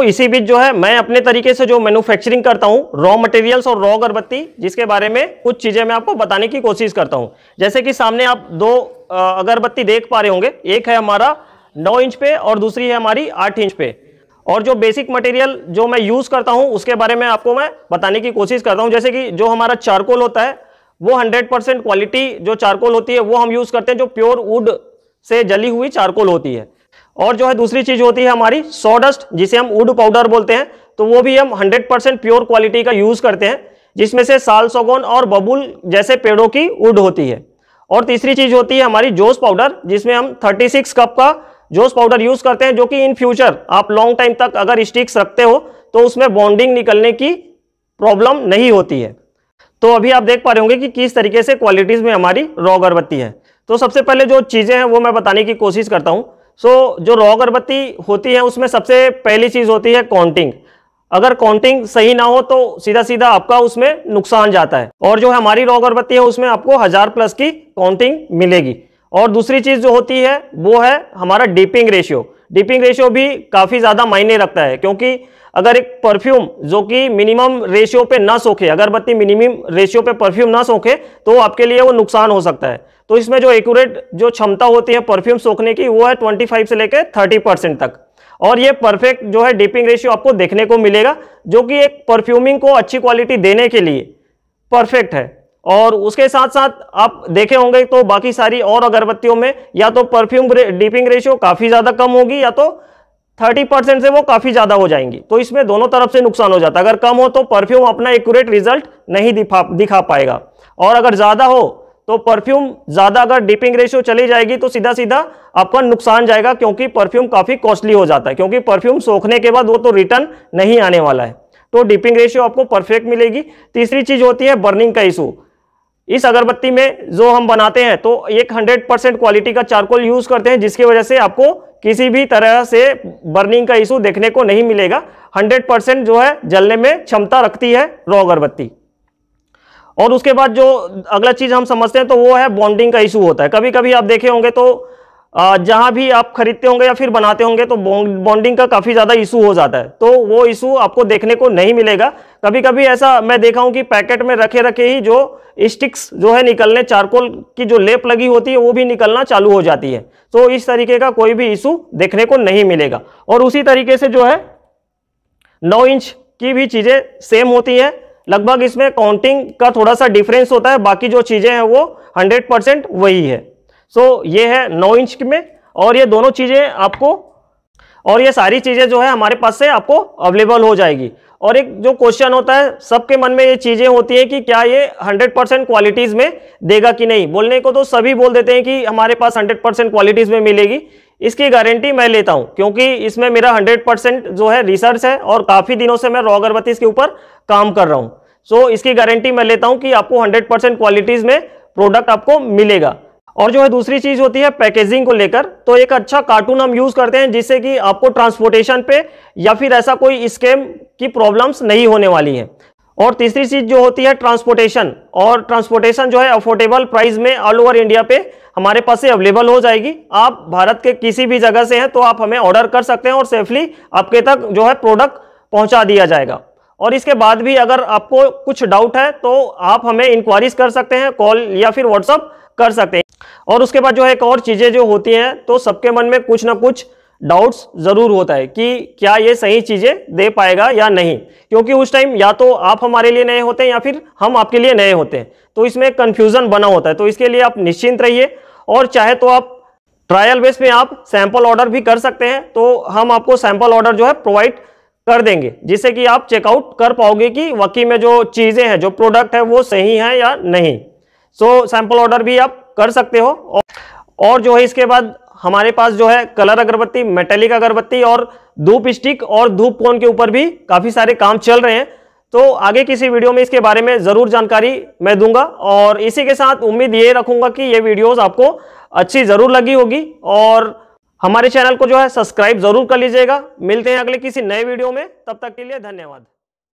तो इसी बीच जो है मैं अपने तरीके से जो मैन्युफैक्चरिंग करता हूँ रॉ मटेरियल्स और रॉ अगरबत्ती जिसके बारे में कुछ चीज़ें मैं आपको बताने की कोशिश करता हूँ जैसे कि सामने आप दो अगरबत्ती देख पा रहे होंगे एक है हमारा नौ इंच पे और दूसरी है हमारी आठ इंच पे और जो बेसिक मटेरियल जो मैं यूज़ करता हूँ उसके बारे में आपको मैं बताने की कोशिश करता हूँ जैसे कि जो हमारा चारकोल होता है वो हंड्रेड परसेंट क्वालिटी जो चारकोल होती है वो हम यूज़ करते हैं जो प्योर वुड से जली हुई चारकोल होती है और जो है दूसरी चीज होती है हमारी सोडस्ट जिसे हम वुड पाउडर बोलते हैं तो वो भी हम 100% प्योर क्वालिटी का यूज करते हैं जिसमें से साल सगोन और बबुल जैसे पेड़ों की वुड होती है और तीसरी चीज होती है हमारी जोस पाउडर जिसमें हम 36 कप का जोस पाउडर यूज करते हैं जो कि इन फ्यूचर आप लॉन्ग टाइम तक अगर स्टिक्स रखते हो तो उसमें बॉन्डिंग निकलने की प्रॉब्लम नहीं होती है तो अभी आप देख पा रहे होंगे कि किस तरीके से क्वालिटीज में हमारी रॉ अगरबत्ती है तो सबसे पहले जो चीजें हैं वो मैं बताने की कोशिश करता हूँ सो जो रॉ अगरबत्ती होती है उसमें सबसे पहली चीज होती है काउंटिंग अगर काउंटिंग सही ना हो तो सीधा सीधा आपका उसमें नुकसान जाता है और जो हमारी रॉ अगरबत्ती है उसमें आपको हजार प्लस की काउंटिंग मिलेगी और दूसरी चीज जो होती है वो है हमारा डीपिंग रेशियो डीपिंग रेशियो भी काफी ज्यादा मायने रखता है क्योंकि अगर एक परफ्यूम जो कि मिनिमम रेशियो पे ना सोखे अगरबत्ती मिनिमम रेशियो पे परफ्यूम ना सोखे तो आपके लिए वो नुकसान हो सकता है तो इसमें जो एक्यूरेट जो क्षमता होती है परफ्यूम सोखने की वो है 25 से लेकर 30 परसेंट तक और ये परफेक्ट जो है डिपिंग रेशियो आपको देखने को मिलेगा जो कि एक परफ्यूमिंग को अच्छी क्वालिटी देने के लिए परफेक्ट है और उसके साथ साथ आप देखे होंगे तो बाकी सारी और अगरबत्तियों में या तो परफ्यूम डिपिंग रेशियो काफ़ी ज़्यादा कम होगी या तो थर्टी परसेंट से वो काफी ज्यादा हो जाएंगी तो इसमें दोनों तरफ से नुकसान हो जाता है अगर कम हो तो परफ्यूम अपना एक्यूरेट रिजल्ट नहीं दिखा दिखा पाएगा और अगर ज्यादा हो तो परफ्यूम ज्यादा अगर डिपिंग रेशियो चली जाएगी तो सीधा सीधा आपका नुकसान जाएगा क्योंकि परफ्यूम काफी कॉस्टली हो जाता है क्योंकि परफ्यूम सोखने के बाद वो तो रिटर्न नहीं आने वाला है तो डिपिंग रेशियो आपको परफेक्ट मिलेगी तीसरी चीज होती है बर्निंग का इशू इस अगरबत्ती में जो हम बनाते हैं तो एक हंड्रेड परसेंट क्वालिटी का चारकोल यूज करते हैं जिसकी वजह से आपको किसी भी तरह से बर्निंग का इशू देखने को नहीं मिलेगा 100 परसेंट जो है जलने में क्षमता रखती है रॉ अगरबत्ती और उसके बाद जो अगला चीज हम समझते हैं तो वो है बॉन्डिंग का इशू होता है कभी कभी आप देखे होंगे तो जहां भी आप खरीदते होंगे या फिर बनाते होंगे तो बॉन्डिंग का काफी ज्यादा इशू हो जाता है तो वो इशू आपको देखने को नहीं मिलेगा कभी कभी ऐसा मैं देखा हूं कि पैकेट में रखे रखे ही जो स्टिक्स जो है निकलने चारकोल की जो लेप लगी होती है वो भी निकलना चालू हो जाती है तो इस तरीके का कोई भी इशू देखने को नहीं मिलेगा और उसी तरीके से जो है नौ इंच की भी चीज़ें सेम होती है लगभग इसमें काउंटिंग का थोड़ा सा डिफरेंस होता है बाकी जो चीज़ें हैं वो हंड्रेड परसेंट वही है सो ये है नौ इंच में और ये दोनों चीज़ें आपको और ये सारी चीज़ें जो है हमारे पास से आपको अवेलेबल हो जाएगी और एक जो क्वेश्चन होता है सबके मन में ये चीजें होती हैं कि क्या ये 100 परसेंट क्वालिटीज में देगा कि नहीं बोलने को तो सभी बोल देते हैं कि हमारे पास 100 परसेंट क्वालिटीज में मिलेगी इसकी गारंटी मैं लेता हूं क्योंकि इसमें मेरा 100 परसेंट जो है रिसर्च है और काफी दिनों से मैं रॉ अगरबत्ती के ऊपर काम कर रहा हूँ सो इसकी गारंटी मैं लेता हूँ कि आपको हंड्रेड क्वालिटीज में प्रोडक्ट आपको मिलेगा और जो है दूसरी चीज होती है पैकेजिंग को लेकर तो एक अच्छा कार्टून हम यूज करते हैं जिससे कि आपको ट्रांसपोर्टेशन पे या फिर ऐसा कोई स्केम की प्रॉब्लम्स नहीं होने वाली है और तीसरी चीज जो होती है ट्रांसपोर्टेशन और ट्रांसपोर्टेशन जो है अफोर्डेबल प्राइस में ऑल ओवर इंडिया पे हमारे पास से अवेलेबल हो जाएगी आप भारत के किसी भी जगह से हैं तो आप हमें ऑर्डर कर सकते हैं और सेफली आपके तक जो है प्रोडक्ट पहुंचा दिया जाएगा और इसके बाद भी अगर आपको कुछ डाउट है तो आप हमें इंक्वायरीज कर सकते हैं कॉल या फिर व्हाट्सअप कर सकते हैं और उसके बाद जो है एक और चीज़ें जो होती हैं तो सबके मन में कुछ ना कुछ डाउट्स ज़रूर होता है कि क्या ये सही चीज़ें दे पाएगा या नहीं क्योंकि उस टाइम या तो आप हमारे लिए नए होते हैं या फिर हम आपके लिए नए होते हैं तो इसमें कन्फ्यूज़न बना होता है तो इसके लिए आप निश्चिंत रहिए और चाहे तो आप ट्रायल बेस में आप सैंपल ऑर्डर भी कर सकते हैं तो हम आपको सैंपल ऑर्डर जो है प्रोवाइड कर देंगे जिससे कि आप चेकआउट कर पाओगे कि वकी में जो चीज़ें हैं जो प्रोडक्ट है वो सही है या नहीं सो सैंपल ऑर्डर भी आप कर सकते हो और जो है इसके बाद हमारे पास जो है कलर अगरबत्ती मेटेलिक अगरबत्ती और धूप स्टिक और धूप कोन के ऊपर भी काफ़ी सारे काम चल रहे हैं तो आगे किसी वीडियो में इसके बारे में ज़रूर जानकारी मैं दूंगा और इसी के साथ उम्मीद ये रखूंगा कि ये वीडियोस आपको अच्छी ज़रूर लगी होगी और हमारे चैनल को जो है सब्सक्राइब ज़रूर कर लीजिएगा मिलते हैं अगले किसी नए वीडियो में तब तक के लिए धन्यवाद